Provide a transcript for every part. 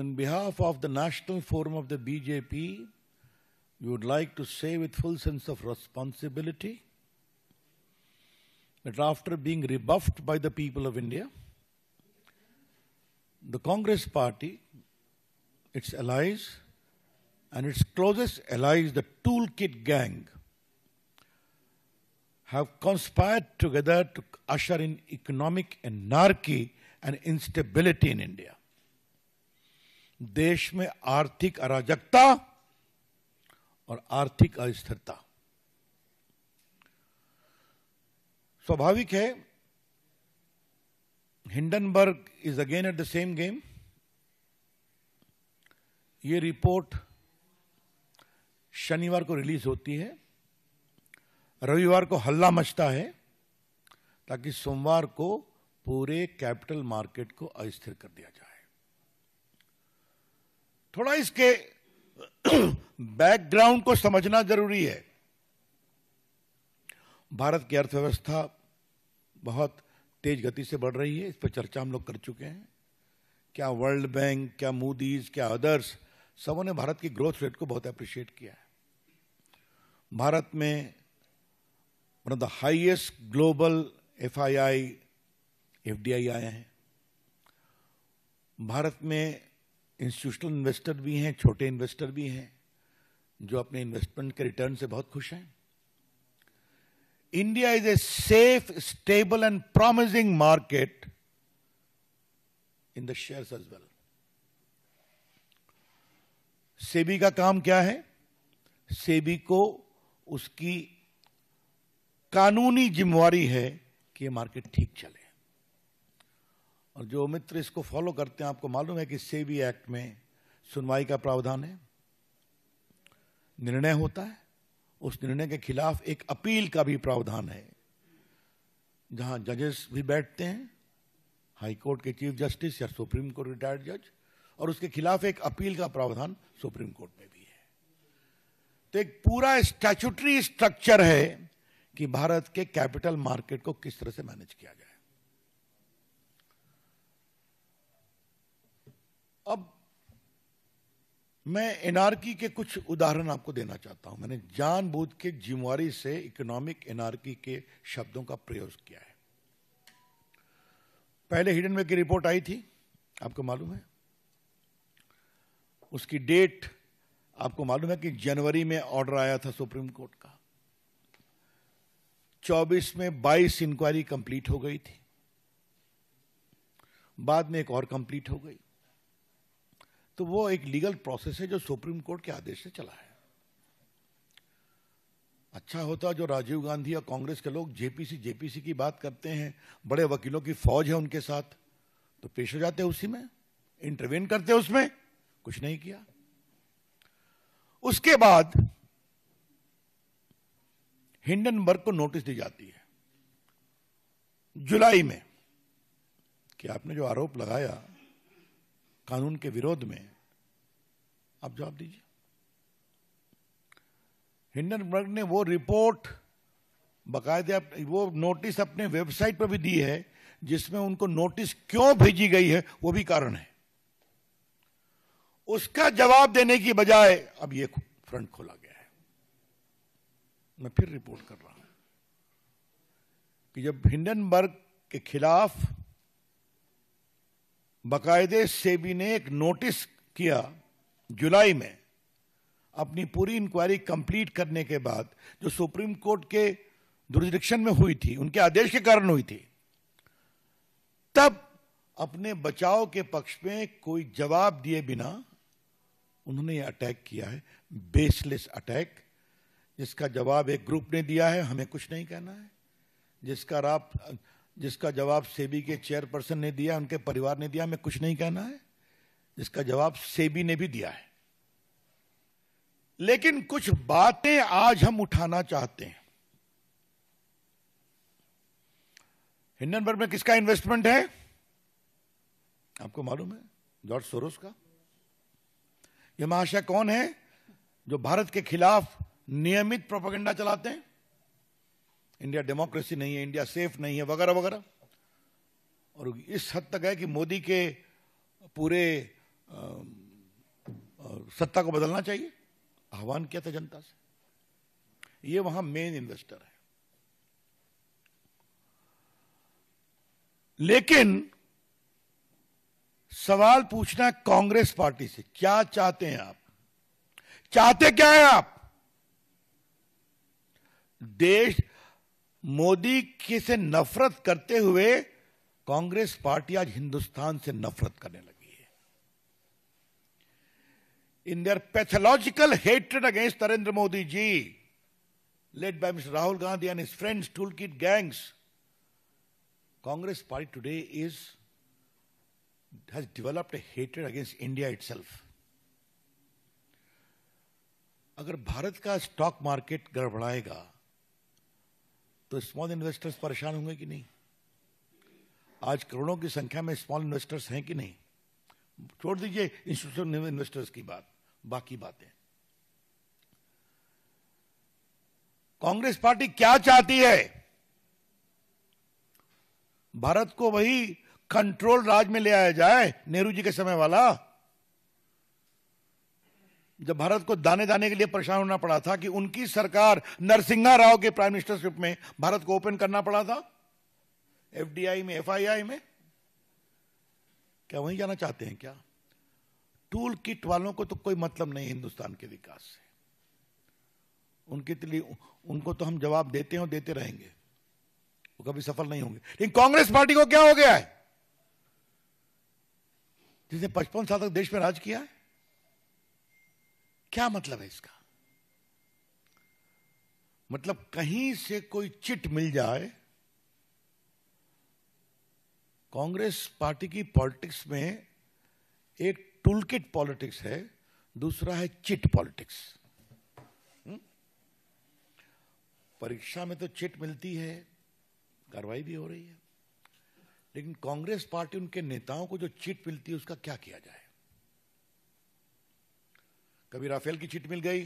on behalf of the National Forum of the BJP, we would like to say with full sense of responsibility that after being rebuffed by the people of India, the Congress party, its allies, and its closest allies, the toolkit gang, have conspired together to usher in economic anarchy and instability in India. देश में आर्थिक अराजकता और आर्थिक अस्थिरता स्वाभाविक है Hindenburg is again at the same game ये रिपोर्ट शनिवार को रिलीज होती है रविवार को हल्ला मचता है ताकि सोमवार को पूरे कैपिटल मार्केट को अस्थिर कर दिया जाए थोड़ा इसके बैकग्राउंड को समझना जरूरी है भारत की अर्थव्यवस्था बहुत तेज गति से बढ़ रही है इस पर चर्चा हम लोग कर चुके हैं क्या वर्ल्ड बैंक क्या मूदीज क्या अदर्स सबों ने भारत की ग्रोथ रेट को बहुत अप्रिशिएट किया है भारत में one of the highest global F I I F D I आए हैं भारत में इंस्टीट्यूशनल इन्वेस्टर भी हैं छोटे इन्वेस्टर भी हैं जो अपने इन्वेस्टमेंट के रिटर्न से बहुत खुश हैं India is a safe stable and promising market in the shares as well SEBI का काम क्या है सेबी को उसकी कानूनी जिम्मेवारी है कि ये मार्केट ठीक चले और जो मित्र इसको फॉलो करते हैं आपको मालूम है कि सेवी एक्ट में सुनवाई का प्रावधान है निर्णय होता है उस निर्णय के खिलाफ एक अपील का भी प्रावधान है जहां जजेस भी बैठते हैं हाई कोर्ट के चीफ जस्टिस या सुप्रीम कोर्ट रिटायर्ड जज और उसके खिलाफ एक अपील का प्रावधान सुप्रीम कोर्ट में भी है तो एक पूरा स्टैचुटरी स्ट्रक्चर है कि भारत के कैपिटल मार्केट को किस तरह से मैनेज किया जाए अब मैं एनआरकी के कुछ उदाहरण आपको देना चाहता हूं मैंने जानबूझ के जिम्मेवारी से इकोनॉमिक एनआरकी के शब्दों का प्रयोग किया है पहले में की रिपोर्ट आई थी आपको मालूम है उसकी डेट आपको मालूम है कि जनवरी में ऑर्डर आया था सुप्रीम कोर्ट का 24 में 22 इंक्वायरी कंप्लीट हो गई थी बाद में एक और कंप्लीट हो गई तो वो एक लीगल प्रोसेस है जो सुप्रीम कोर्ट के आदेश से चला है अच्छा होता जो राजीव गांधी या कांग्रेस के लोग जेपीसी जेपीसी की बात करते हैं बड़े वकीलों की फौज है उनके साथ तो पेश हो जाते उसी में इंटरवेन करते उसमें कुछ नहीं किया उसके बाद हिंडनबर्ग को नोटिस दी जाती है जुलाई में कि आपने जो आरोप लगाया कानून के विरोध में आप जवाब दीजिए हिंडनबर्ग ने वो रिपोर्ट बकायदे वो नोटिस अपने वेबसाइट पर भी दी है जिसमें उनको नोटिस क्यों भेजी गई है वो भी कारण है उसका जवाब देने की बजाय अब ये फ्रंट खोला गया है मैं फिर रिपोर्ट कर रहा हूं कि जब हिंडनबर्ग के खिलाफ बाकायदे सेबी ने एक नोटिस किया जुलाई में अपनी पूरी इंक्वायरी कंप्लीट करने के बाद जो सुप्रीम कोर्ट के जुरिस्डिक्शन में हुई थी उनके आदेश के कारण हुई थी तब अपने बचाव के पक्ष में कोई जवाब दिए बिना उन्होंने यह अटैक किया है बेसलेस अटैक जिसका जवाब एक ग्रुप ने दिया है हमें कुछ नहीं कहना है जिसका आप जिसका जवाब सेबी के चेयरपर्सन ने दिया उनके परिवार ने दिया मैं कुछ नहीं कहना है जिसका जवाब सेबी ने भी दिया है लेकिन कुछ बातें आज हम उठाना चाहते हैं हिंडनबर्ग में किसका इन्वेस्टमेंट है आपको मालूम है जॉर्ज सोरोस का यह महाशय कौन है जो भारत के खिलाफ नियमित प्रोपोगंडा चलाते हैं इंडिया डेमोक्रेसी नहीं है इंडिया सेफ नहीं है वगैरह वगैरह और इस हद तक है कि मोदी के पूरे आ, आ, सत्ता को बदलना चाहिए आह्वान किया था जनता से ये वहां मेन इन्वेस्टर है लेकिन सवाल पूछना है कांग्रेस पार्टी से क्या चाहते हैं आप चाहते क्या है आप देश मोदी के से नफरत करते हुए कांग्रेस पार्टी आज हिंदुस्तान से नफरत करने लगी है इन दियर pathological hated against Narendra Modi ji led by mister Rahul Gandhi and is friends tool kit gangs Congress party today is has developed hated against India it अगर भारत का स्टॉक मार्केट गड़बड़ाएगा तो स्मॉल इन्वेस्टर्स परेशान होंगे कि नहीं आज करोड़ों की संख्या में स्मॉल इन्वेस्टर्स हैं कि नहीं छोड़ दीजिए इंस्टीट्यूशनल इन्वेस्टर्स की बात बाकी बातें कांग्रेस पार्टी क्या चाहती है भारत को वही कंट्रोल राज में ले आया जाए नेहरू जी के समय वाला जब भारत को दाने दाने के लिए परेशान होना पड़ा था कि उनकी सरकार नरसिंहा राव के प्राइम मिनिस्टरशिप में भारत को ओपन करना पड़ा था एफडीआई में एफआईआई में क्या वहीं जाना चाहते हैं क्या टूल किट वालों को तो कोई मतलब नहीं हिंदुस्तान के विकास से उनके लिए उनको तो हम जवाब देते हैं देते रहेंगे वो कभी सफल नहीं होंगे लेकिन कांग्रेस पार्टी को क्या हो गया है जिसने पचपन साल तक देश में राज किया है क्या मतलब है इसका मतलब कहीं से कोई चिट मिल जाए कांग्रेस पार्टी की पॉलिटिक्स में एक टूलकिट पॉलिटिक्स है दूसरा है चिट पॉलिटिक्स हम्म? परीक्षा में तो चिट मिलती है कार्रवाई भी हो रही है लेकिन कांग्रेस पार्टी उनके नेताओं को जो चिट मिलती है उसका क्या किया जाए कभी राफेल की चिट मिल गई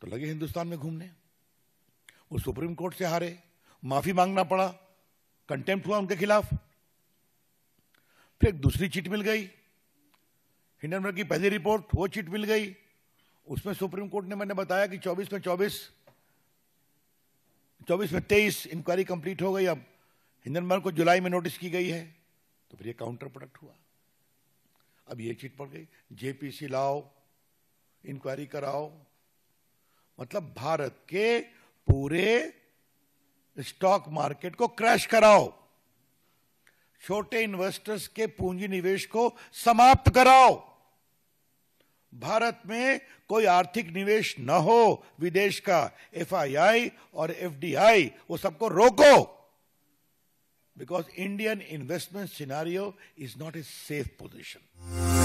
तो लगे हिंदुस्तान में घूमने वो सुप्रीम कोर्ट से हारे माफी मांगना पड़ा कंटेम्प्ट हुआ उनके खिलाफ फिर दूसरी चिट मिल गई हिंडनबर्ग की पहली रिपोर्ट वो चिट मिल गई उसमें सुप्रीम कोर्ट ने मैंने बताया कि 24 में 24 24 में 23 इंक्वायरी कंप्लीट हो गई अब हिंडनबर्ग को जुलाई में नोटिस की गई है तो फिर ये काउंटर प्रोडक्ट हुआ अब ये चिट पड़ गई जेपीसी लाओ इंक्वायरी कराओ मतलब भारत के पूरे स्टॉक मार्केट को क्रैश कराओ छोटे इन्वेस्टर्स के पूंजी निवेश को समाप्त कराओ भारत में कोई आर्थिक निवेश न हो विदेश का एफआईआई और एफडीआई वो सबको रोको because Indian investment scenario is not a safe position